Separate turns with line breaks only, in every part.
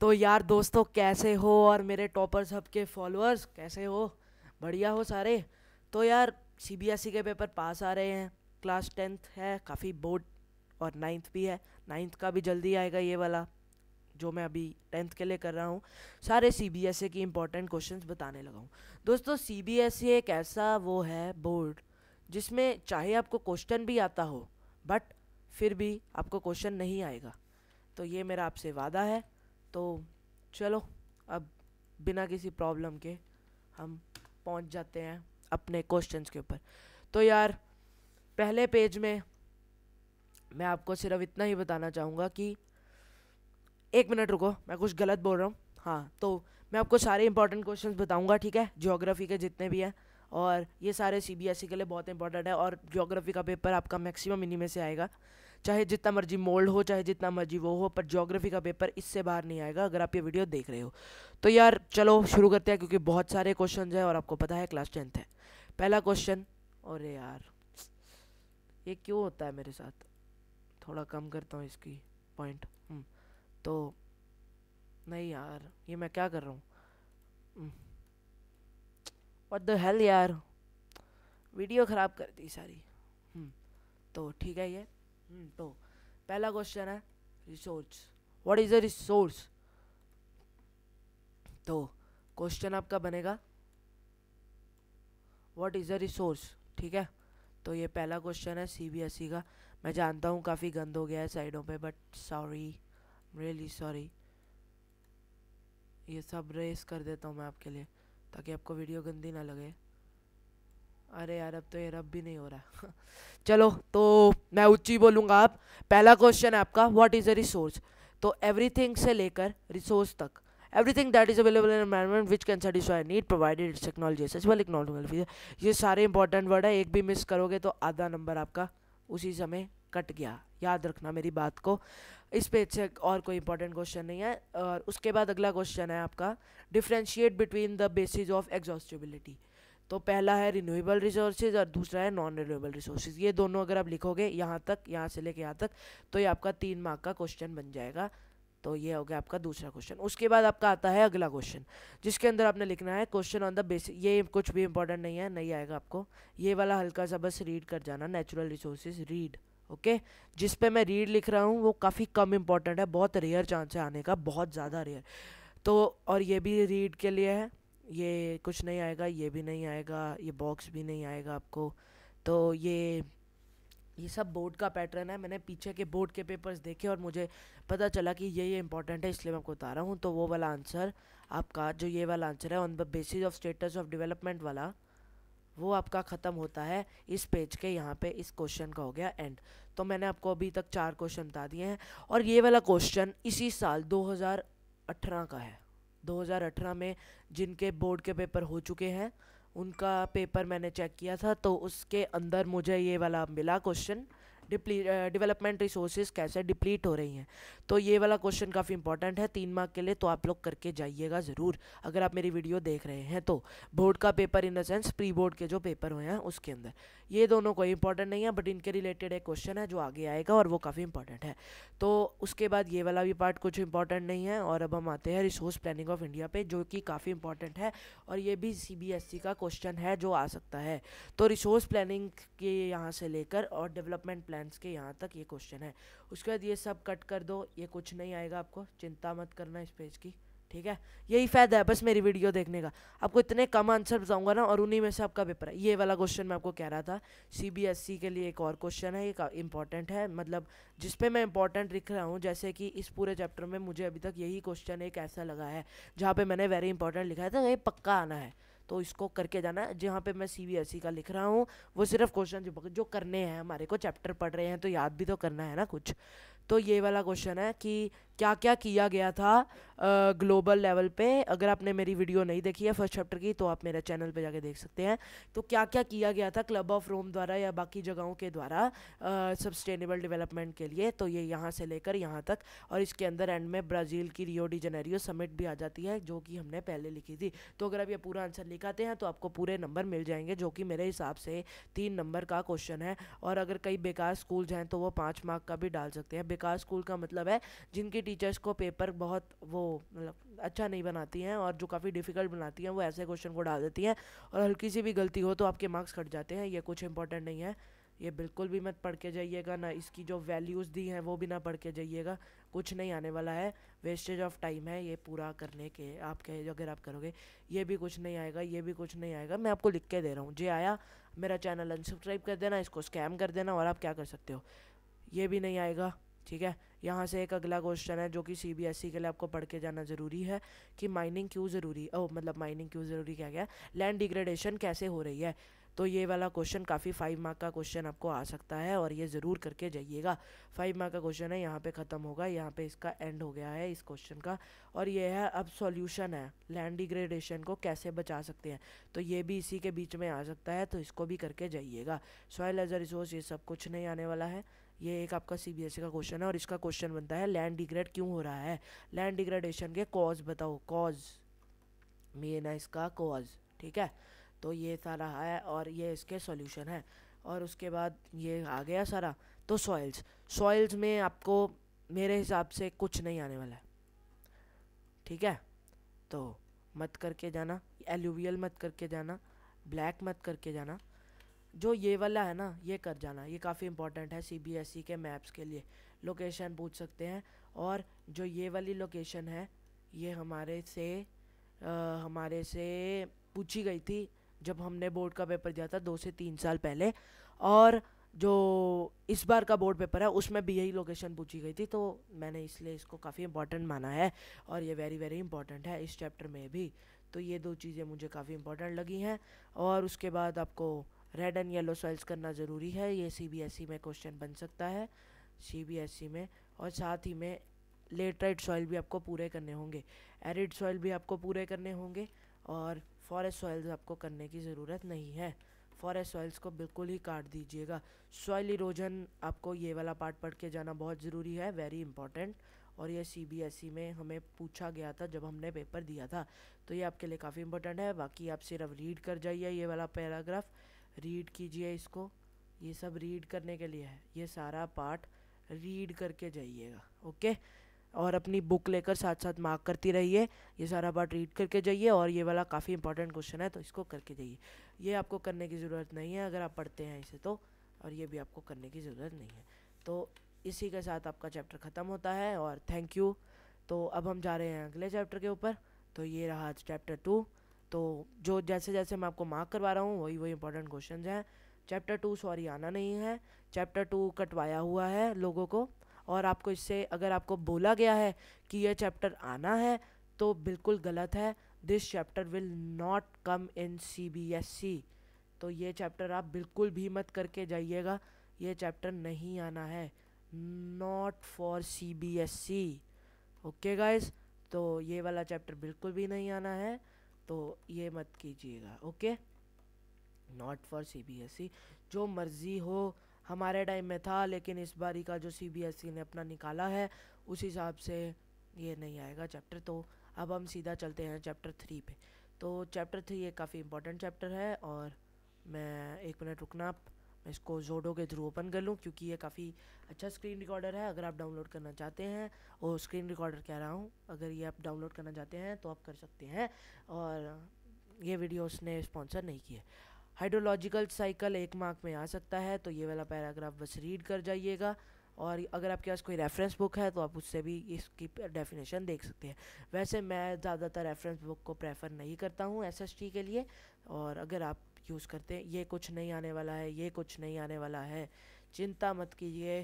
तो यार दोस्तों कैसे हो और मेरे टॉपर सब के फॉलोअर्स कैसे हो बढ़िया हो सारे तो यार सी बी एस ई के पेपर पास आ रहे हैं क्लास टेंथ है काफ़ी बोर्ड और नाइन्थ भी है नाइन्थ का भी जल्दी आएगा ये वाला जो मैं अभी टेंथ के लिए कर रहा हूँ सारे सी बी एस ई की इंपॉर्टेंट क्वेश्चन बताने लगा हूँ दोस्तों सी बी एस ई एक ऐसा वो है बोर्ड जिसमें चाहे आपको क्वेश्चन भी आता हो बट फिर भी आपको क्वेश्चन नहीं आएगा तो ये मेरा आपसे वादा है तो चलो अब बिना किसी प्रॉब्लम के हम पहुंच जाते हैं अपने क्वेश्चंस के ऊपर तो यार पहले पेज में मैं आपको सिर्फ इतना ही बताना चाहूँगा कि एक मिनट रुको मैं कुछ गलत बोल रहा हूँ हाँ तो मैं आपको सारे इंपॉर्टेंट क्वेश्चंस बताऊँगा ठीक है ज्योग्राफी के जितने भी हैं और ये सारे सी e के लिए बहुत इंपॉर्टेंट है और ज्योग्राफी का पेपर आपका मैक्सिमम इन्हीं में से आएगा चाहे जितना मर्जी मोल्ड हो चाहे जितना मर्जी वो हो पर जोग्राफी का पेपर इससे बाहर नहीं आएगा अगर आप ये वीडियो देख रहे हो तो यार चलो शुरू करते हैं क्योंकि बहुत सारे क्वेश्चन हैं और आपको पता है क्लास टेंथ है पहला क्वेश्चन और यार ये क्यों होता है मेरे साथ थोड़ा कम करता हूँ इसकी पॉइंट हम्म, तो नहीं यार ये मैं क्या कर रहा हूँ वट द हेल यार वीडियो ख़राब कर दी सारी हम्म, तो ठीक है ये Hmm, तो पहला क्वेश्चन है resource what is a resource तो क्वेश्चन आपका बनेगा व्हाट इज़ अ रिसोर्स ठीक है तो ये पहला क्वेश्चन है सीबीएसई e का मैं जानता हूँ काफ़ी गंद हो गया है साइडों पे बट सॉरी रियली सॉरी ये सब रेस कर देता हूँ मैं आपके लिए ताकि आपको वीडियो गंदी ना लगे अरे यार अब तो ये रब भी नहीं हो रहा चलो तो मैं उच्ची बोलूँगा आप पहला क्वेश्चन है आपका व्हाट इज़ अ रिसोर्स तो एवरीथिंग से लेकर रिसोर्स तक everything that is available in environment which can satisfy need provided it's technology as well economical ये सारे इंपॉर्टेंट वर्ड है एक भी मिस करोगे तो आधा नंबर आपका उसी समय कट गया याद रखना मेरी बात को इस पेज से और कोई इंपॉर्टेंट क्वेश्चन नहीं है और उसके बाद अगला क्वेश्चन है आपका differentiate between the basis of exhaustibility तो पहला है रिन्यूएबल रिसोर्सेज और दूसरा है नॉन रिन्यूएबल रिसोर्सेज ये दोनों अगर आप लिखोगे यहाँ तक यहाँ से लेके यहाँ तक तो ये आपका तीन मार्क का क्वेश्चन बन जाएगा तो ये हो गया आपका दूसरा क्वेश्चन उसके बाद आपका आता है अगला क्वेश्चन जिसके अंदर आपने लिखना है क्वेश्चन ऑन द बेसिक ये कुछ भी इंपॉर्टेंट नहीं है नहीं आएगा आपको ये वाला हल्का सा बस रीड कर जाना नेचुरल रिसोर्सेज रीड ओके जिस पे मैं रीड लिख रहा हूँ वो काफ़ी कम इम्पॉर्टेंट है बहुत रेयर चांस है आने का बहुत ज़्यादा रेयर तो और ये भी रीड के लिए है ये कुछ नहीं आएगा ये भी नहीं आएगा ये बॉक्स भी नहीं आएगा आपको तो ये ये सब बोर्ड का पैटर्न है मैंने पीछे के बोर्ड के पेपर्स देखे और मुझे पता चला कि ये ये इंपॉर्टेंट है इसलिए मैं आपको बता रहा हूँ तो वो वाला आंसर आपका जो ये वाला आंसर है on the basis of status of development वाला वो आपका ख़त्म होता है इस पेज के यहाँ पे इस क्वेश्चन का हो गया एंड तो मैंने आपको अभी तक चार क्वेश्चन बता दिए हैं और ये वाला क्वेश्चन इसी साल 2018 का है 2018 में जिनके बोर्ड के पेपर हो चुके हैं उनका पेपर मैंने चेक किया था तो उसके अंदर मुझे ये वाला मिला क्वेश्चन डेवलपमेंट रिसोर्सेज कैसे डिप्लीट हो रही हैं तो ये वाला क्वेश्चन काफ़ी इंपॉर्टेंट है तीन मार्क के लिए तो आप लोग करके जाइएगा ज़रूर अगर आप मेरी वीडियो देख रहे हैं तो बोर्ड का paper in the sense pre board के जो पेपर हुए हैं उसके अंदर ये दोनों कोई इंपॉर्टेंट नहीं है बट इनके रिलेटेड एक क्वेश्चन है जो आगे आएगा और वो काफ़ी इंपॉर्टेंट है तो उसके बाद ये वाला भी पार्ट कुछ इंपॉर्टेंट नहीं है और अब हम आते हैं रिसोर्स प्लानिंग ऑफ इंडिया पर जो कि काफ़ी इंपॉर्टेंट है और ये भी सी e का क्वेश्चन है जो आ सकता है तो रिसोर्स प्लानिंग के यहाँ से लेकर और डेवलपमेंट प्लान प्लान्स के यहाँ तक ये क्वेश्चन है उसके बाद ये सब कट कर दो ये कुछ नहीं आएगा आपको चिंता मत करना इस पेज की ठीक है यही फ़ायदा है बस मेरी वीडियो देखने का आपको इतने कम आंसर बताऊंगा ना और उन्हीं में से आपका पेपर है ये वाला क्वेश्चन मैं आपको कह रहा था सीबीएसई e के लिए एक और क्वेश्चन है एक इंपॉर्टेंट है मतलब जिस पे मैं इंपॉर्टेंट लिख रहा हूँ जैसे कि इस पूरे चैप्टर में मुझे अभी तक यही क्वेश्चन एक ऐसा लगा है जहाँ पर मैंने वेरी इंपॉर्टेंट लिखा था तो ये पक्का आना है तो इसको करके जाना है जहाँ पे मैं सी e का लिख रहा हूँ वो सिर्फ क्वेश्चन जो जो करने हैं हमारे को चैप्टर पढ़ रहे हैं तो याद भी तो करना है ना कुछ तो ये वाला क्वेश्चन है कि क्या क्या किया गया था ग्लोबल लेवल पे अगर आपने मेरी वीडियो नहीं देखी है फर्स्ट चैप्टर की तो आप मेरे चैनल पे जाके देख सकते हैं तो क्या क्या किया गया था क्लब ऑफ रोम द्वारा या बाकी जगहों के द्वारा सस्टेनेबल डेवलपमेंट के लिए तो ये यहाँ से लेकर यहाँ तक और इसके अंदर एंड में ब्राज़ील की रियो डी जनेरियो समिट भी आ जाती है जो कि हमने पहले लिखी थी तो अगर आप ये पूरा आंसर लिखाते हैं तो आपको पूरे नंबर मिल जाएंगे जो कि मेरे हिसाब से तीन नंबर का क्वेश्चन है और अगर कई बेकार स्कूल्स हैं तो वो पाँच मार्क का भी डाल सकते हैं बेकार स्कूल का मतलब है जिनकी टीचर्स को पेपर बहुत वो मतलब अच्छा नहीं बनाती हैं और जो काफ़ी डिफ़िकल्ट बनाती हैं वो ऐसे क्वेश्चन को डाल देती हैं और हल्की सी भी गलती हो तो आपके मार्क्स कट जाते हैं ये कुछ इंपॉर्टेंट नहीं है ये बिल्कुल भी मत पढ़ के जाइएगा ना इसकी जो वैल्यूज़ दी हैं वो भी ना पढ़ के जाइएगा कुछ नहीं आने वाला है वेस्टेज ऑफ टाइम है ये पूरा करने के आप कहे जो अगर आप करोगे ये भी कुछ नहीं आएगा ये भी कुछ नहीं आएगा मैं आपको लिख के दे रहा हूँ जे आया मेरा चैनल अनसब्सक्राइब कर देना इसको स्कैम कर देना और आप क्या कर सकते हो ये भी नहीं आएगा ठीक है यहाँ से एक अगला क्वेश्चन है जो कि सी e के लिए आपको पढ़ के जाना ज़रूरी है कि माइनिंग क्यों ज़रूरी ओ मतलब माइनिंग क्यों ज़रूरी क्या क्या लैंड डिग्रेडेशन कैसे हो रही है तो ये वाला क्वेश्चन काफ़ी फाइव मार्क का क्वेश्चन आपको आ सकता है और ये ज़रूर करके जाइएगा फाइव मार्क का क्वेश्चन है यहाँ पे ख़त्म होगा यहाँ पे इसका एंड हो गया है इस क्वेश्चन का और ये है अब सॉल्यूशन है लैंड डिग्रेडेशन को कैसे बचा सकते हैं तो ये भी इसी के बीच में आ सकता है तो इसको भी करके जाइएगा सॉयल एज अ रिसोर्स ये सब कुछ नहीं आने वाला है ये एक आपका सी e का क्वेश्चन है और इसका क्वेश्चन बनता है लैंड डिग्रेड क्यों हो रहा है लैंड डिग्रेडेशन के कॉज बताओ कॉज मेन है इसका कॉज ठीक है तो ये सारा है और ये इसके सॉल्यूशन है और उसके बाद ये आ गया सारा तो सॉइल्स सॉइल्स में आपको मेरे हिसाब से कुछ नहीं आने वाला है ठीक है तो मत करके जाना एल्यूवियल मत करके जाना ब्लैक मत करके जाना जो ये वाला है ना ये कर जाना ये काफ़ी इंपॉर्टेंट है सीबीएसई e के मैप्स के लिए लोकेशन पूछ सकते हैं और जो ये वाली लोकेशन है ये हमारे से आ, हमारे से पूछी गई थी जब हमने बोर्ड का पेपर दिया था दो से तीन साल पहले और जो इस बार का बोर्ड पेपर है उसमें भी यही लोकेशन पूछी गई थी तो मैंने इसलिए इसको काफ़ी इंपॉर्टेंट माना है और ये वेरी वेरी इंपॉर्टेंट है इस चैप्टर में भी तो ये दो चीज़ें मुझे काफ़ी इंपॉर्टेंट लगी हैं और उसके बाद आपको रेड एंड येलो सॉइल्स करना ज़रूरी है ये सीबीएसई e में क्वेश्चन बन सकता है सीबीएसई e में और साथ ही में लेटराइट सॉइल भी आपको पूरे करने होंगे एरिड सॉइल भी आपको पूरे करने होंगे और फॉरेस्ट सॉइल्स आपको करने की ज़रूरत नहीं है फॉरेस्ट सॉइल्स को बिल्कुल ही काट दीजिएगा सॉइल इरोजन आपको ये वाला पार्ट पढ़ के जाना बहुत ज़रूरी है वेरी इंपॉर्टेंट और ये सी e में हमें पूछा गया था जब हमने पेपर दिया था तो ये आपके लिए काफ़ी इंपॉर्टेंट है बाकी आप सिर्फ रीड कर जाइए ये वाला पैराग्राफ रीड कीजिए इसको ये सब रीड करने के लिए है ये सारा पार्ट रीड करके जाइएगा ओके और अपनी बुक लेकर साथ साथ मार्क करती रहिए ये सारा पार्ट रीड करके जाइए और ये वाला काफ़ी इंपॉर्टेंट क्वेश्चन है तो इसको करके जाइए ये आपको करने की ज़रूरत नहीं है अगर आप पढ़ते हैं इसे तो और ये भी आपको करने की ज़रूरत नहीं है तो इसी के साथ आपका चैप्टर ख़त्म होता है और थैंक यू तो अब हम जा रहे हैं अगले चैप्टर के ऊपर तो ये रहा चैप्टर टू तो जो जैसे जैसे मैं आपको मार्क करवा रहा हूँ वही वही इंपॉर्टेंट क्वेश्चन हैं चैप्टर टू सॉरी आना नहीं है चैप्टर टू कटवाया हुआ है लोगों को और आपको इससे अगर आपको बोला गया है कि यह चैप्टर आना है तो बिल्कुल गलत है this chapter will not come in C B S C तो ये चैप्टर आप बिल्कुल भी मत करके जाइएगा ये चैप्टर नहीं आना है not for C B S C okay guys तो ये वाला चैप्टर बिल्कुल भी नहीं आना है तो ये मत कीजिएगा okay not for C B S E जो मर्ज़ी हो हमारे टाइम में था लेकिन इस बारी का जो सी बी एस ई ने अपना निकाला है उस हिसाब से ये नहीं आएगा चैप्टर तो अब हम सीधा चलते हैं चैप्टर थ्री पे तो चैप्टर थ्री एक काफ़ी इंपॉर्टेंट चैप्टर है और मैं एक मिनट रुकना मैं इसको जोडो के थ्रू ओपन कर लूँ क्योंकि ये काफ़ी अच्छा स्क्रीन रिकॉर्डर है अगर आप डाउनलोड करना चाहते हैं और स्क्रीन रिकॉर्डर कह रहा हूँ अगर ये आप डाउनलोड करना चाहते हैं तो आप कर सकते हैं और ये वीडियो उसने स्पॉन्सर नहीं किया हाइड्रोलॉजिकल साइकिल एक मार्क में आ सकता है तो ये वाला पैराग्राफ बस रीड कर जाइएगा और अगर आपके पास कोई रेफरेंस बुक है तो आप उससे भी इसकी डेफिनेशन देख सकते हैं वैसे मैं ज़्यादातर रेफरेंस बुक को प्रेफर नहीं करता हूँ एस के लिए और अगर आप यूज़ करते हैं ये कुछ नहीं आने वाला है ये कुछ नहीं आने वाला है चिंता मत कीजिए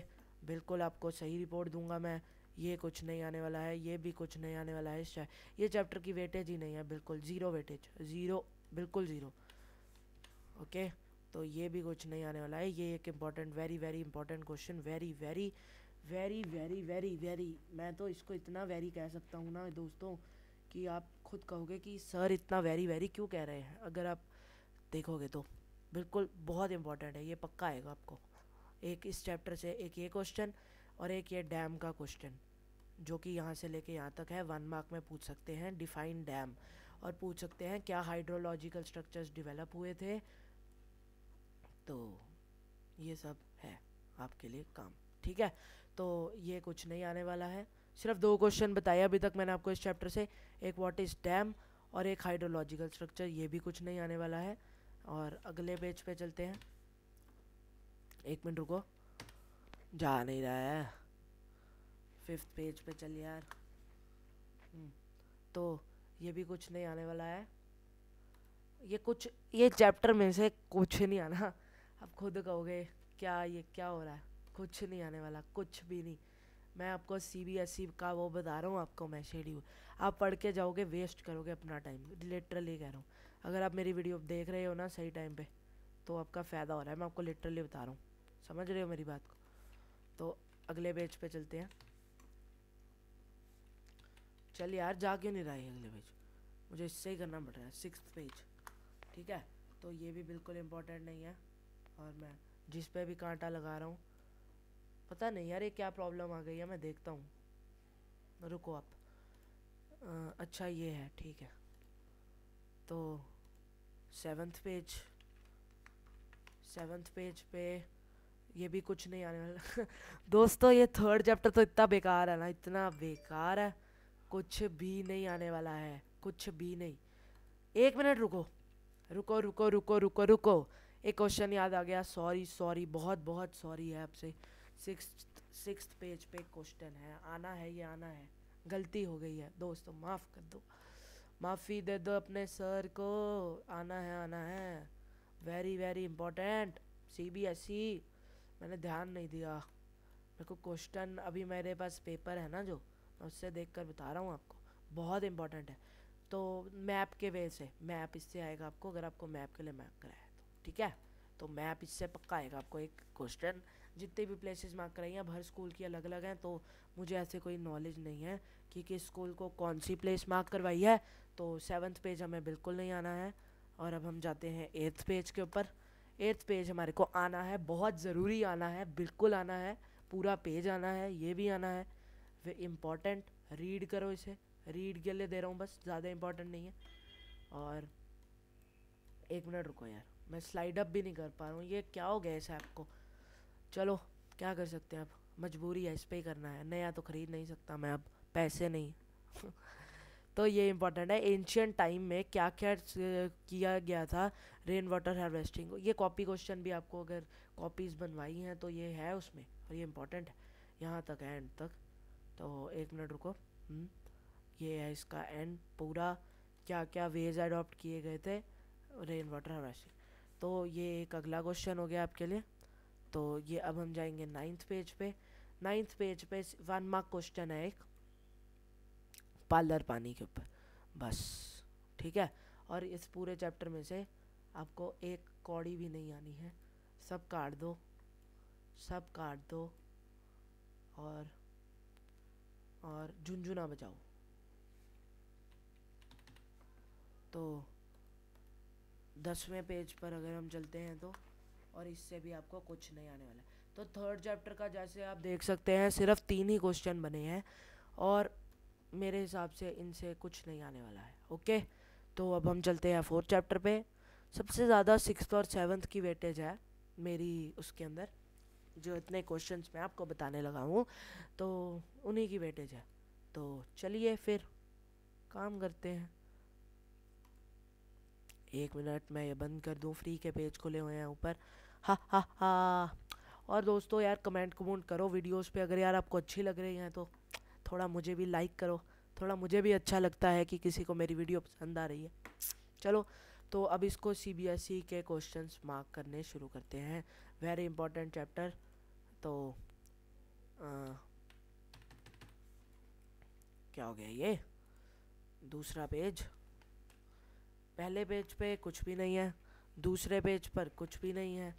बिल्कुल आपको सही रिपोर्ट दूंगा मैं ये कुछ नहीं आने वाला है ये भी कुछ नहीं आने वाला है ये चैप्टर की वेटेज ही नहीं है बिल्कुल ज़ीरो वेटेज ज़ीरो बिल्कुल ज़ीरो ओके तो ये भी कुछ नहीं आने वाला है ये एक important very very important question very very very very very very मैं तो इसको इतना वेरी कह सकता हूँ ना दोस्तों कि आप खुद कहोगे कि सर इतना वेरी वेरी क्यों कह रहे हैं अगर आप देखोगे तो बिल्कुल बहुत इंपॉर्टेंट है ये पक्का आएगा आपको एक इस चैप्टर से एक ये क्वेश्चन और एक ये डैम का क्वेश्चन जो कि यहाँ से लेके यहाँ तक है वन मार्क में पूछ सकते हैं डिफाइन डैम और पूछ सकते हैं क्या हाइड्रोलॉजिकल स्ट्रक्चर्स डिवेलप हुए थे तो ये सब है आपके लिए काम ठीक है तो ये कुछ नहीं आने वाला है सिर्फ दो क्वेश्चन बताए अभी तक मैंने आपको इस चैप्टर से एक व्हाट इज़ डैम और एक हाइड्रोलॉजिकल स्ट्रक्चर ये भी कुछ नहीं आने वाला है और अगले पेज पे चलते हैं एक मिनट रुको जा नहीं रहा है फिफ्थ पेज पे चल यार हम्म, तो ये भी कुछ नहीं आने वाला है ये कुछ ये चैप्टर में से कुछ नहीं आना अब खुद कहोगे क्या ये क्या हो रहा है कुछ नहीं आने वाला कुछ भी नहीं मैं आपको सी बी एस ई का वो बता रहा हूँ आपको मैं शेड्यूल आप पढ़ के जाओगे वेस्ट करोगे अपना टाइम लिटरली कह रहा हूँ अगर आप मेरी वीडियो देख रहे हो ना सही टाइम पे तो आपका फ़ायदा हो रहा है मैं आपको लिटरली बता रहा हूँ समझ रहे हो मेरी बात को तो अगले पेज पे चलते हैं चल यार जा क्यों नहीं रहा है अगले पेज मुझे इससे ही करना पड़ रहा है सिक्स पेज ठीक है तो ये भी बिल्कुल इम्पोर्टेंट नहीं है और मैं जिस पे भी कांटा लगा रहा हूँ पता नहीं यार ये क्या प्रॉब्लम आ गई है मैं देखता हूँ रुको आप आ, अच्छा ये है ठीक है तो सेवन्थ पेज सेवन्थ पेज पे ये भी कुछ नहीं आने वाला दोस्तों ये थर्ड चैप्टर तो इतना बेकार है ना इतना बेकार है कुछ भी नहीं आने वाला है कुछ भी नहीं एक मिनट रुको रुको रुको रुको रुको रुको एक क्वेश्चन याद आ गया सॉरी सॉरी बहुत बहुत सॉरी है आपसे सिक्स सिक्स पेज पे क्वेश्चन है आना है ये आना है गलती हो गई है दोस्तों माफ़ कर दो माफ़ी दे दो अपने सर को आना है आना है very very important C B S E मैंने ध्यान नहीं दिया मेरे को क्वेश्चन अभी मेरे पास पेपर है ना जो मैं उससे देख कर बता रहा हूँ आपको बहुत इंपॉर्टेंट है तो मैप के वे से मैप इससे आएगा आपको अगर आपको मैप के लिए मैप कराया तो ठीक है तो मैप इससे पक्का आएगा आपको एक क्वेश्चन जितने भी प्लेसेस मार्क कराई हैं अब हर स्कूल की अलग अलग हैं तो मुझे ऐसे कोई नॉलेज नहीं है कि किस स्कूल को कौन सी प्लेस मार्क करवाई है तो सेवन्थ पेज हमें बिल्कुल नहीं आना है और अब हम जाते हैं एट्थ पेज के ऊपर एट्थ पेज हमारे को आना है बहुत ज़रूरी आना है बिल्कुल आना है पूरा पेज आना है ये भी आना है वे इम्पॉर्टेंट रीड करो इसे रीड के लिए दे रहा हूँ बस ज़्यादा इम्पॉर्टेंट नहीं है और एक मिनट रुको यार मैं स्लाइड अप भी नहीं कर पा रहा हूँ ये क्या हो गया इस ऐप को चलो क्या कर सकते हैं अब मजबूरी है इस पर ही करना है नया तो ख़रीद नहीं सकता मैं अब पैसे नहीं तो ये इंपॉर्टेंट है एंशियंट टाइम में क्या क्या किया गया था रेन वाटर हार्वेस्टिंग को ये कॉपी क्वेश्चन भी आपको अगर कॉपीज़ बनवाई हैं तो ये है उसमें और ये इंपॉर्टेंट है यहाँ तक है एंड तक तो एक मिनट रुको हम्म, ये है इसका एंड पूरा क्या क्या वेज अडॉप्ट किए गए थे रेन वाटर हार्वेस्टिंग तो ये एक अगला क्वेश्चन हो गया आपके लिए तो ये अब हम जाएंगे नाइन्थ पेज पे नाइन्थ पेज पे वन मार्क क्वेश्चन है एक पार्लर पानी के ऊपर बस ठीक है और इस पूरे चैप्टर में से आपको एक कौड़ी भी नहीं आनी है सब काट दो सब काट दो और और झुंझुना बजाओ तो दसवें पेज पर अगर हम चलते हैं तो और इससे भी आपको कुछ नहीं आने वाला तो थर्ड चैप्टर का जैसे आप देख सकते हैं सिर्फ तीन ही क्वेश्चन बने हैं और मेरे हिसाब से इनसे कुछ नहीं आने वाला है ओके तो अब हम चलते हैं फोर्थ चैप्टर पे सबसे ज़्यादा सिक्स और सेवन्थ की वेटेज है मेरी उसके अंदर जो इतने क्वेश्चन मैं आपको बताने लगा हूँ तो उन्हीं की वेटेज है तो चलिए फिर काम करते हैं एक मिनट मैं ये बंद कर दूँ फ्री के पेज खुले हुए हैं ऊपर हा हा हा और दोस्तों यार कमेंट कमेंट करो वीडियोस पे अगर यार आपको अच्छी लग रही हैं तो थोड़ा मुझे भी लाइक करो थोड़ा मुझे भी अच्छा लगता है कि किसी को मेरी वीडियो पसंद आ रही है चलो तो अब इसको सी e के क्वेश्चन मार्क करने शुरू करते हैं वेरी इंपॉर्टेंट चैप्टर तो आ, क्या हो गया ये दूसरा पेज पहले पेज पे कुछ भी नहीं है दूसरे पेज पर कुछ भी नहीं है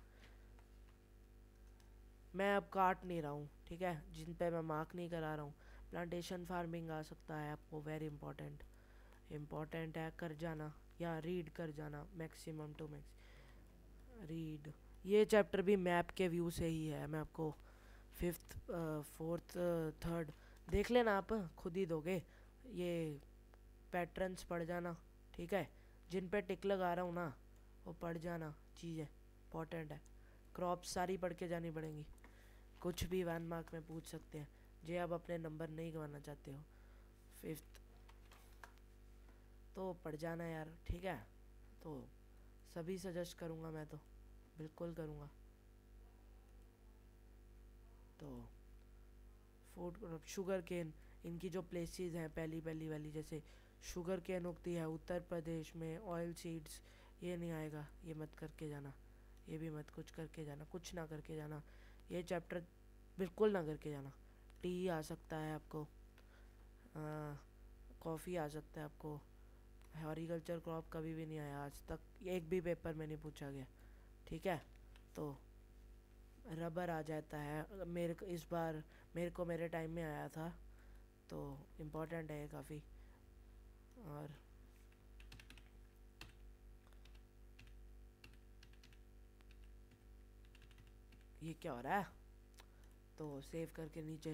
मैं अब काट नहीं रहा हूँ ठीक है जिन पे मैं मार्क नहीं करा रहा हूँ प्लांटेशन फार्मिंग आ सकता है आपको वेरी इंपॉर्टेंट इम्पॉर्टेंट है कर जाना या रीड कर जाना मैक्सिमम टू मैक्स रीड ये चैप्टर भी मैप के व्यू से ही है मैं आपको फिफ्थ फोर्थ थर्ड देख लेना आप खुद ही दोगे ये पैटर्न्स पढ़ जाना ठीक है जिन पे टिक लगा रहा हूँ ना वो पढ़ जाना चीज़ है इंपॉर्टेंट है क्रॉप्स सारी पढ़ के जानी पड़ेंगी कुछ भी वैन मार्क में पूछ सकते हैं जो आप अपने नंबर नहीं गवाना चाहते हो फिफ्थ तो पढ़ जाना यार ठीक है तो सभी सजेस्ट करूँगा मैं तो बिल्कुल करूँगा तो फूड शुगर केन इनकी जो प्लेसेस हैं पहली पहली वाली जैसे शुगर केन उगती है उत्तर प्रदेश में ऑयल सीड्स ये नहीं आएगा ये मत करके जाना ये भी मत कुछ करके जाना कुछ ना करके जाना ये चैप्टर बिल्कुल ना करके जाना टी आ सकता है आपको कॉफ़ी आ सकता है आपको हॉरिकल्चर क्रॉप कभी भी नहीं आया आज तक एक भी पेपर में नहीं पूछा गया ठीक है तो रबर आ जाता है मेरे को इस बार मेरे को मेरे टाइम में आया था तो इम्पोर्टेंट है काफ़ी और ये क्या हो रहा है तो सेव करके नीचे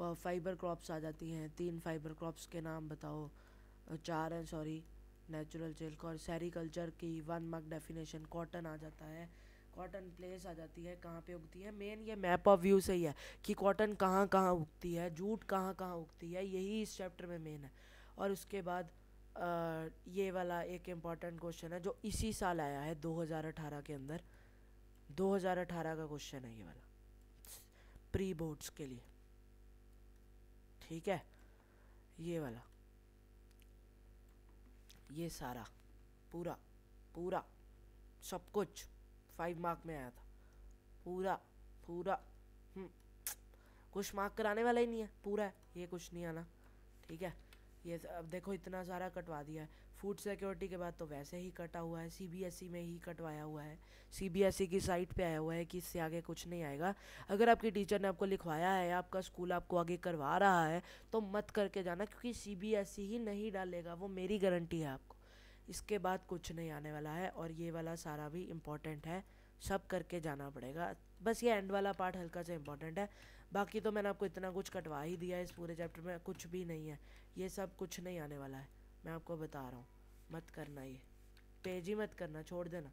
फाइबर क्रॉप्स आ जाती हैं तीन फाइबर क्रॉप्स के नाम बताओ चार हैं सॉरी नेचुरल सिल्क और सेरिकल्चर की वन मार्क डेफिनेशन कॉटन आ जाता है कॉटन प्लेस आ जाती है कहाँ पे उगती है मेन ये मैप ऑफ व्यू से ही है कि कॉटन कहाँ कहाँ उगती है जूट कहाँ कहाँ उगती है यही इस चैप्टर में मेन है और उसके बाद आ, ये वाला एक इम्पॉर्टेंट क्वेश्चन है जो इसी साल आया है 2018 के अंदर 2018 का क्वेश्चन है ये वाला प्री बोर्ड्स के लिए ठीक है ये वाला ये सारा पूरा पूरा सब कुछ फाइव मार्क में आया था पूरा पूरा हम्म। कुछ मार्क कराने वाला ही नहीं है पूरा है ये कुछ नहीं आना ठीक है ये अब देखो इतना सारा कटवा दिया है फूड सिक्योरिटी के बाद तो वैसे ही कटा हुआ है सीबीएसई e में ही कटवाया हुआ है सीबीएसई e की साइट पे आया हुआ है कि इससे आगे कुछ नहीं आएगा अगर आपके टीचर ने आपको लिखवाया है आपका स्कूल आपको आगे करवा रहा है तो मत करके जाना क्योंकि सीबीएसई e ही नहीं डालेगा वो मेरी गारंटी है आपको इसके बाद कुछ नहीं आने वाला है और ये वाला सारा भी इम्पोर्टेंट है सब करके जाना पड़ेगा बस ये एंड वाला पार्ट हल्का सा इंपॉर्टेंट है बाकी तो मैंने आपको इतना कुछ कटवा ही दिया है इस पूरे चैप्टर में कुछ भी नहीं है ये सब कुछ नहीं आने वाला है मैं आपको बता रहा हूँ मत करना ये पेज ही मत करना छोड़ देना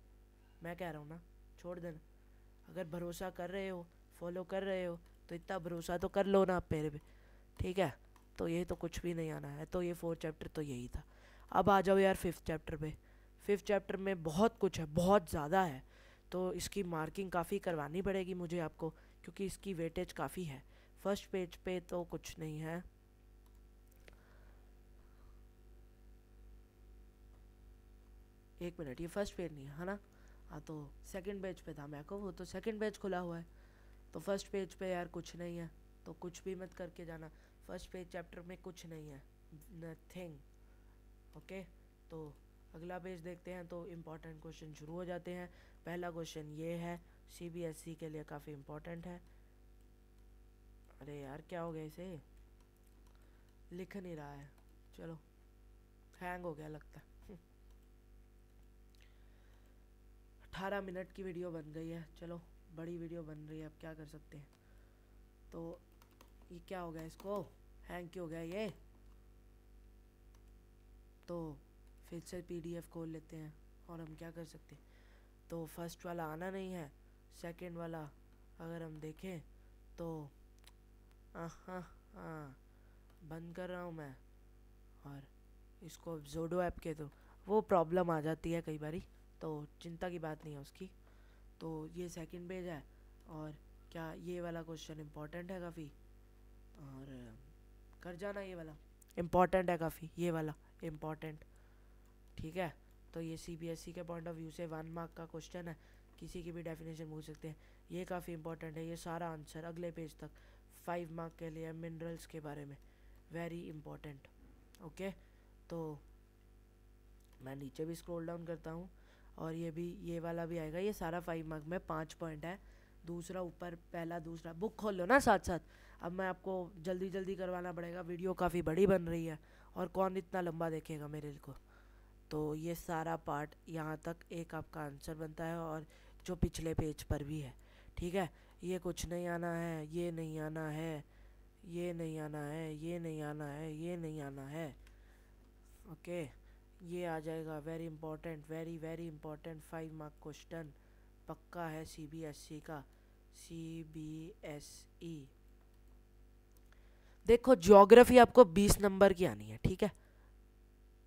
मैं कह रहा हूँ ना छोड़ देना अगर भरोसा कर रहे हो फॉलो कर रहे हो तो इतना भरोसा तो कर लो ना आप मेरे पे ठीक है तो ये तो कुछ भी नहीं आना है तो ये फोर्थ चैप्टर तो यही था अब आ जाओ यार फिफ्थ चैप्टर पे फिफ्थ चैप्टर में बहुत कुछ है बहुत ज़्यादा है तो इसकी मार्किंग काफ़ी करवानी पड़ेगी मुझे आपको क्योंकि इसकी वेटेज काफ़ी है फर्स्ट पेज पे तो कुछ नहीं है एक मिनट ये फर्स्ट पेज नहीं है ना हाँ तो सेकंड पेज पे था मैं को वो तो सेकंड पेज खुला हुआ है तो फर्स्ट पेज पे यार कुछ नहीं है तो कुछ भी मत करके जाना फर्स्ट पेज चैप्टर में कुछ नहीं है नथिंग ओके तो अगला पेज देखते हैं तो इम्पॉर्टेंट क्वेश्चन शुरू हो जाते हैं पहला क्वेश्चन ये है सीबीएसई e के लिए काफ़ी इम्पोर्टेंट है अरे यार क्या हो गया इसे लिख नहीं रहा है चलो हैंग हो गया लगता है अट्ठारह मिनट की वीडियो बन गई है चलो बड़ी वीडियो बन रही है अब क्या कर सकते हैं तो ये क्या हो गया इसको हैंग क्यों हो गया ये तो फिर से पीडीएफ खोल लेते हैं और हम क्या कर सकते हैं तो फर्स्ट वाला आना नहीं है सेकंड वाला अगर हम देखें तो हाँ हाँ बंद कर रहा हूँ मैं और इसको जोडो ऐप के तो वो प्रॉब्लम आ जाती है कई बारी तो चिंता की बात नहीं है उसकी तो ये सेकंड पेज है और क्या ये वाला क्वेश्चन इम्पोर्टेंट है काफ़ी और कर जाना ये वाला इम्पॉर्टेंट है काफ़ी ये वाला इम्पॉर्टेंट ठीक है तो ये सी e के पॉइंट ऑफ व्यू से वन मार्क का क्वेश्चन है किसी की भी डेफिनेशन पूछ सकते हैं ये काफ़ी इंपॉर्टेंट है ये सारा आंसर अगले पेज तक फाइव मार्क के लिए मिनरल्स के बारे में वेरी इंपॉर्टेंट ओके तो मैं नीचे भी स्क्रॉल डाउन करता हूँ और ये भी ये वाला भी आएगा ये सारा फाइव मार्क में पाँच पॉइंट है दूसरा ऊपर पहला दूसरा बुक खोल लो ना साथ साथ अब मैं आपको जल्दी जल्दी करवाना पड़ेगा वीडियो काफ़ी बड़ी बन रही है और कौन इतना लंबा देखेगा मेरे को तो ये सारा पार्ट यहाँ तक एक आपका आंसर बनता है और जो पिछले पेज पर भी है ठीक है ये कुछ नहीं आना है ये नहीं आना है ये नहीं आना है ये नहीं आना है ये नहीं आना है ओके ये आ जाएगा very important very very important five mark question पक्का है सी बी एस ई का सी बी एस ई देखो ज्योग्राफी आपको बीस नंबर की आनी है ठीक है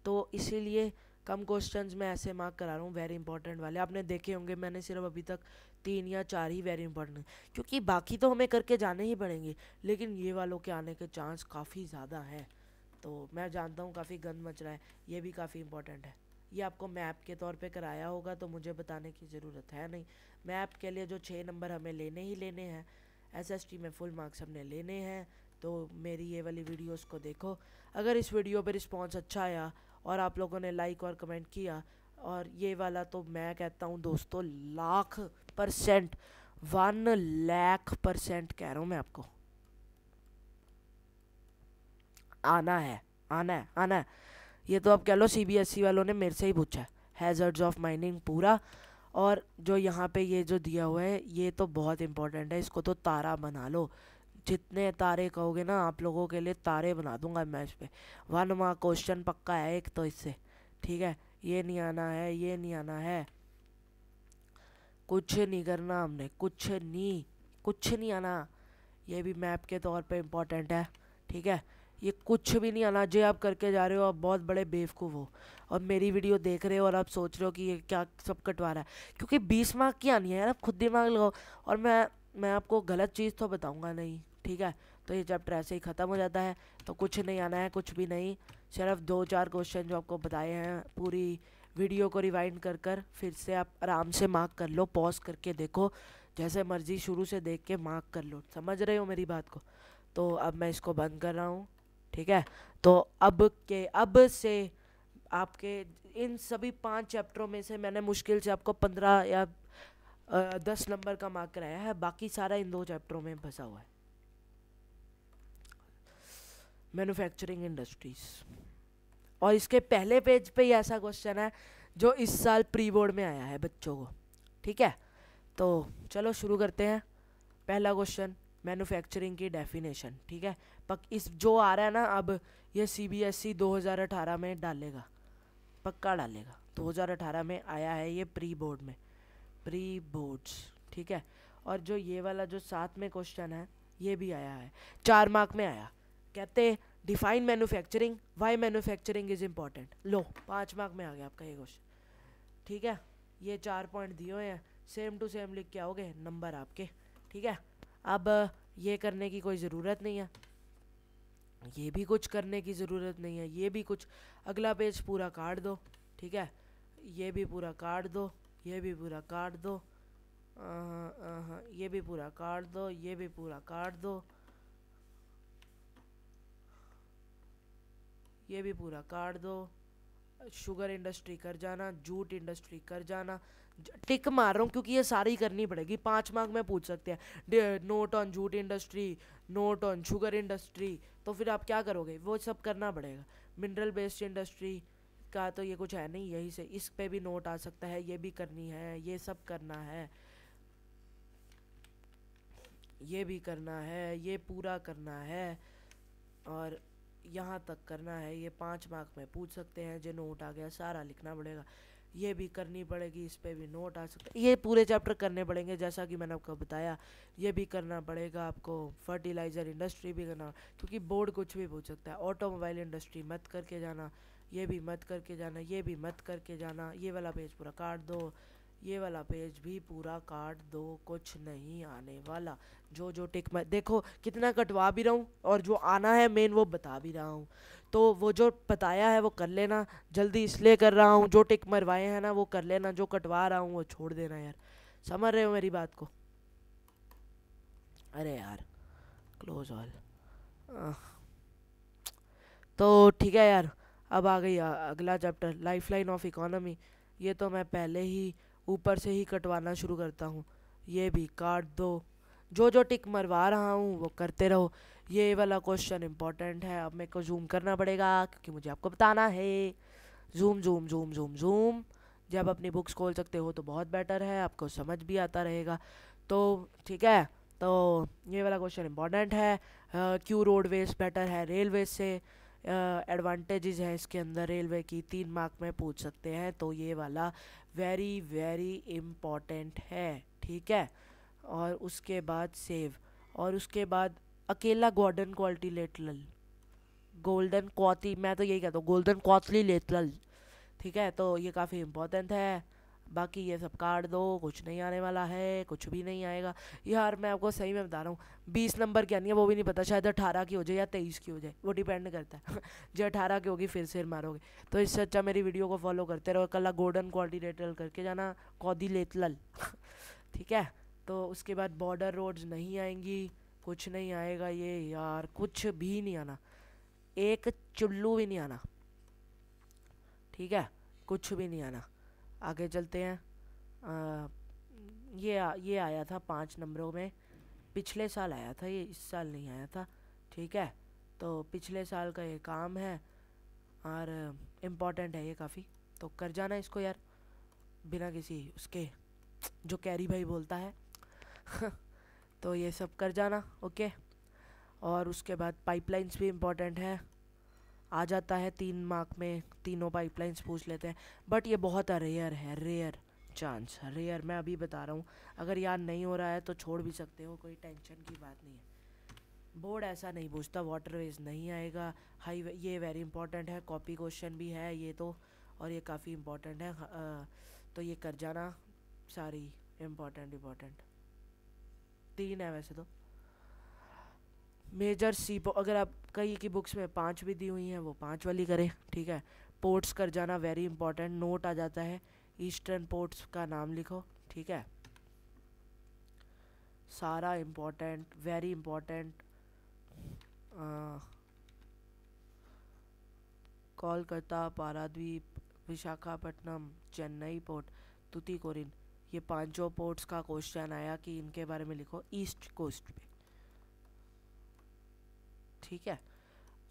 तो इसीलिए कम क्वेश्चंस मैं ऐसे मार्क करा रहा हूँ वेरी इंपॉर्टेंट वाले आपने देखे होंगे मैंने सिर्फ अभी तक तीन या चार ही वेरी इंपॉर्टेंट क्योंकि बाकी तो हमें करके जाने ही पड़ेंगे लेकिन ये वालों के आने के चांस काफ़ी ज़्यादा हैं तो मैं जानता हूँ काफ़ी गंद मच रहा है ये भी काफ़ी इंपॉर्टेंट है ये आपको मैप के तौर पे कराया होगा तो मुझे बताने की ज़रूरत है नहीं मैप के लिए जो छः नंबर हमें लेने ही लेने हैं एसएसटी में फुल मार्क्स हमने लेने हैं तो मेरी ये वाली वीडियोस को देखो अगर इस वीडियो पे रिस्पांस अच्छा आया और आप लोगों ने लाइक और कमेंट किया और ये वाला तो मैं कहता हूँ दोस्तों lakh percent one lakh percent कह रहा हूँ मैं आपको आना है आना है आना है ये तो आप कह लो सी e वालों ने मेरे से ही पूछा हैज़र्ड्स ऑफ माइनिंग पूरा और जो यहाँ पे ये जो दिया हुआ है ये तो बहुत इंपॉर्टेंट है इसको तो तारा बना लो जितने तारे कहोगे ना आप लोगों के लिए तारे बना दूंगा मैं इस पर वन मार्क क्वेश्चन पक्का है एक तो इससे ठीक है ये नहीं आना है ये नहीं आना है कुछ नहीं करना हमने कुछ नहीं कुछ नहीं आना ये भी मैप के तौर पे इम्पोर्टेंट है ठीक है ये कुछ भी नहीं आना जो आप करके जा रहे हो आप बहुत बड़े बेवकूफ़ हो और मेरी वीडियो देख रहे हो और आप सोच रहे हो कि ये क्या सब कटवा रहा है क्योंकि बीस मार्क की आनी है यार आप खुद दिमाग लगाओ और मैं मैं आपको गलत चीज़ तो बताऊँगा नहीं ठीक है तो ये चैप्टर ऐसे ही ख़त्म हो जाता है तो कुछ नहीं आना है कुछ भी नहीं सिर्फ दो चार क्वेश्चन जो आपको बताए हैं पूरी वीडियो को रिवाइंड कर कर फिर से आप आराम से मार्क कर लो पॉज करके देखो जैसे मर्ज़ी शुरू से देख के मार्क कर लो समझ रहे हो मेरी बात को तो अब मैं इसको बंद कर रहा हूँ ठीक है तो अब के अब से आपके इन सभी पांच चैप्टरों में से मैंने मुश्किल से आपको पंद्रह या दस नंबर का मार्क कराया है बाकी सारा इन दो चैप्टरों में फंसा हुआ है मैन्युफैक्चरिंग इंडस्ट्रीज और इसके पहले पेज पे ही ऐसा क्वेश्चन है जो इस साल प्री बोर्ड में आया है बच्चों को ठीक है तो चलो शुरू करते हैं पहला क्वेश्चन मैन्युफैक्चरिंग की डेफिनेशन ठीक है पक इस जो आ रहा है ना अब ये सी बी एस ई दो हज़ार अठारह में डालेगा पक्का डालेगा दो हज़ार अठारह में आया है ये प्री बोर्ड में प्री बोर्ड्स ठीक है और जो ये वाला जो साथ में क्वेश्चन है ये भी आया है चार मार्क में आया कहते define manufacturing why manufacturing is important लो पाँच मार्क में आ गया आपका ये क्वेश्चन ठीक है ये चार पॉइंट दिए हुए हैं सेम टू सेम लिख के आओगे नंबर आपके ठीक है अब ये करने की कोई ज़रूरत नहीं है ये भी कुछ करने की ज़रूरत नहीं है ये भी कुछ अगला पेज पूरा काट दो ठीक है ये भी पूरा काट दो ये भी पूरा काट दो ये भी पूरा काट दो ये भी पूरा काट दो ये भी पूरा काट दो शुगर इंडस्ट्री कर जाना जूट इंडस्ट्री कर जाना टिक मार रहा हूँ क्योंकि ये सारी करनी पड़ेगी पाँच मार्क में पूछ सकते हैं note on jute industry note on sugar industry तो फिर आप क्या करोगे वो सब करना पड़ेगा मिनरल बेस्ड इंडस्ट्री का तो ये कुछ है नहीं यही से इस पे भी नोट आ सकता है ये भी करनी है ये सब करना है ये भी करना है ये पूरा करना है और यहाँ तक करना है ये पाँच मार्क में पूछ सकते हैं जो नोट आ गया सारा लिखना पड़ेगा ये भी करनी पड़ेगी इस पर भी नोट आ सकता ये पूरे चैप्टर करने पड़ेंगे जैसा कि मैंने आपको बताया ये भी करना पड़ेगा आपको फर्टिलाइज़र इंडस्ट्री भी करना क्योंकि बोर्ड कुछ भी पूछ सकता है ऑटोमोबाइल इंडस्ट्री मत करके जाना ये भी मत करके जाना ये भी मत करके जाना ये वाला पेज पूरा काट दो ये वाला पेज भी पूरा काट दो कुछ नहीं आने वाला जो जो टिक मैं देखो कितना कटवा भी रहा हूँ और जो आना है मेन वो बता भी रहा हूँ तो वो जो बताया है वो कर लेना जल्दी इसलिए कर रहा हूँ जो टिक मरवाए हैं ना वो कर लेना जो कटवा रहा हूँ वो छोड़ देना यार समझ रहे हो मेरी बात को अरे यार क्लोज ऑल तो ठीक है यार अब आ गई अगला chapter lifeline of economy ये तो मैं पहले ही ऊपर से ही कटवाना शुरू करता हूँ ये भी काट दो जो जो टिक मरवा रहा हूँ वो करते रहो ये वाला क्वेश्चन इंपॉर्टेंट है अब मेरे को जूम करना पड़ेगा क्योंकि मुझे आपको बताना है zoom zoom zoom zoom zoom जब अपनी बुक्स खोल सकते हो तो बहुत बेटर है आपको समझ भी आता रहेगा तो ठीक है तो ये वाला क्वेश्चन इंपॉर्टेंट है क्यों रोडवेज बेटर है रेलवे से एडवांटेजेस है इसके अंदर रेलवे की तीन मार्क में पूछ सकते हैं तो ये वाला वेरी वेरी इम्पॉर्टेंट है ठीक है और उसके बाद सेव और उसके बाद अकेला गोल्डन क्वालिटी लेटल गोल्डन क्वाती मैं तो यही कहता हूँ गोल्डन क्वाथली लेटल ठीक है तो ये काफ़ी इम्पोर्टेंट है बाकी ये सब काट दो कुछ नहीं आने वाला है कुछ भी नहीं आएगा यार मैं आपको सही में बता रहा हूँ बीस नंबर की आनी है वो भी नहीं पता शायद अठारह की हो जाए या तेईस की हो जाए वो डिपेंड करता है जो अठारह की होगी फिर से मारोगे तो इससे अच्छा मेरी वीडियो को फॉलो करते रहो कल गोल्डन कोऑर्डिनेटर करके जाना कौदी लेतलल ठीक है तो उसके बाद बॉर्डर रोड्स नहीं आएंगी कुछ नहीं आएगा ये यार कुछ भी नहीं आना एक चुल्लू भी नहीं आना ठीक है कुछ भी नहीं आना आगे चलते हैं आ, ये आ, ये आया था पाँच नंबरों में पिछले साल आया था ये इस साल नहीं आया था ठीक है तो पिछले साल का ये काम है और इम्पॉर्टेंट है ये काफ़ी तो कर जाना इसको यार बिना किसी उसके जो कैरी भाई बोलता है तो ये सब कर जाना ओके और उसके बाद पाइपलाइंस भी इम्पॉर्टेंट है आ जाता है तीन मार्क में तीनों पाइपलाइंस पूछ लेते हैं बट ये बहुत रेयर है रेयर चांस रेयर मैं अभी बता रहा हूँ अगर याद नहीं हो रहा है तो छोड़ भी सकते हो कोई टेंशन की बात नहीं है बोर्ड ऐसा नहीं पूछता वाटरवेज नहीं आएगा हाई ये वेरी इंपॉर्टेंट है कॉपी क्वेश्चन भी है ये तो और ये काफ़ी इम्पोर्टेंट है आ, हाँ, तो ये कर जाना सारी इम्पोर्टेंट इम्पोर्टेंट तीन है वैसे तो मेजर सी अगर आप कई की बुक्स में पाँच भी दी हुई हैं वो पाँच वाली करें ठीक है पोर्ट्स कर जाना वेरी इंपॉर्टेंट नोट आ जाता है ईस्टर्न पोर्ट्स का नाम लिखो ठीक है सारा important very important Kolkata Paradip Visakhapatnam Chennai port Tuticorin ये पांचों पोर्ट्स का क्वेश्चन आया कि इनके बारे में लिखो ईस्ट कोस्ट पे ठीक है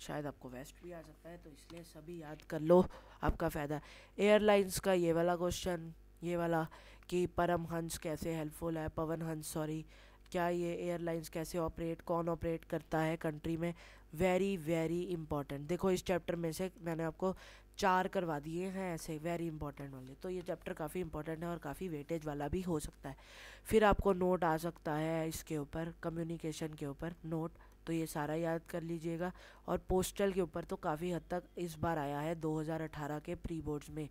शायद आपको वेस्ट भी आ सकता है तो इसलिए सभी याद कर लो आपका फ़ायदा एयरलाइंस का ये वाला क्वेश्चन ये वाला कि परम हंस कैसे हेल्पफुल है पवन हंस सॉरी क्या ये एयरलाइंस कैसे ऑपरेट कौन ऑपरेट करता है कंट्री में वेरी वेरी इंपॉर्टेंट देखो इस चैप्टर में से मैंने आपको चार करवा दिए हैं ऐसे वेरी इंपॉर्टेंट वाले तो ये चैप्टर काफ़ी इंपॉर्टेंट है और काफ़ी वेटेज वाला भी हो सकता है फिर आपको नोट आ सकता है इसके ऊपर कम्युनिकेशन के ऊपर नोट तो ये सारा याद कर लीजिएगा और पोस्टल के ऊपर तो काफ़ी हद तक इस बार आया है 2018 के प्री बोर्ड्स में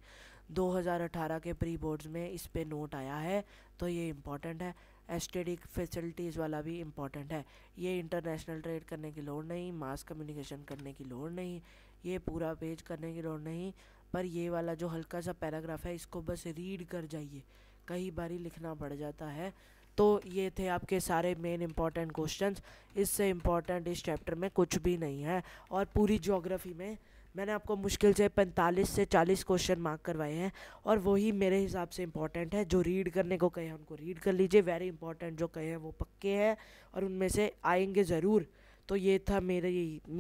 2018 के प्री बोर्ड्स में इस पर नोट आया है तो ये इम्पॉर्टेंट है एस्टेडिक फैसिलिटीज़ वाला भी इम्पॉर्टेंट है ये इंटरनेशनल ट्रेड करने की लोड़ नहीं मास कम्युनिकेशन करने की लोड़ नहीं ये पूरा पेज करने की लोड़ नहीं पर ये वाला जो हल्का सा पैराग्राफ है इसको बस रीड कर जाइए कई बारी लिखना पड़ जाता है तो ये थे आपके सारे मेन इंपॉर्टेंट क्वेश्चंस इससे इम्पॉर्टेंट इस चैप्टर में कुछ भी नहीं है और पूरी जोग्राफ़ी में मैंने आपको मुश्किल से 45 से 40 क्वेश्चन मार्क करवाए हैं और वही मेरे हिसाब से इंपॉर्टेंट है जो रीड करने को कहे हैं उनको रीड कर लीजिए वेरी इंपॉर्टेंट जो कहे हैं वो पक्के हैं और उनमें से आएंगे ज़रूर तो ये था मेरे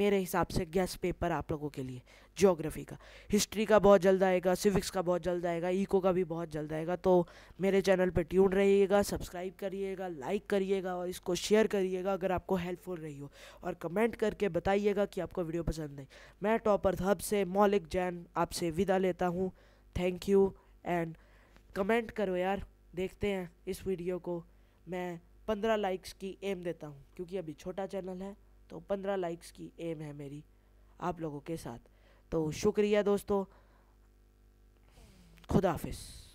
मेरे हिसाब से गैस पेपर आप लोगों के लिए जोग्राफ़ी का हिस्ट्री का बहुत जल्द आएगा सिविक्स का बहुत जल्द आएगा इको का भी बहुत जल्द आएगा तो मेरे चैनल पर ट्यून रहिएगा सब्सक्राइब करिएगा लाइक करिएगा और इसको शेयर करिएगा अगर आपको हेल्पफुल रही हो और कमेंट करके बताइएगा कि आपको वीडियो पसंद आई मैं टॉपर हब से मौलिक जैन आपसे विदा लेता हूँ थैंक यू एंड कमेंट करो यार देखते हैं इस वीडियो को मैं पंद्रह लाइक्स की एम देता हूँ क्योंकि अभी छोटा चैनल है तो पंद्रह लाइक्स की एम है मेरी आप लोगों के साथ तो शुक्रिया दोस्तों खुदाफिज़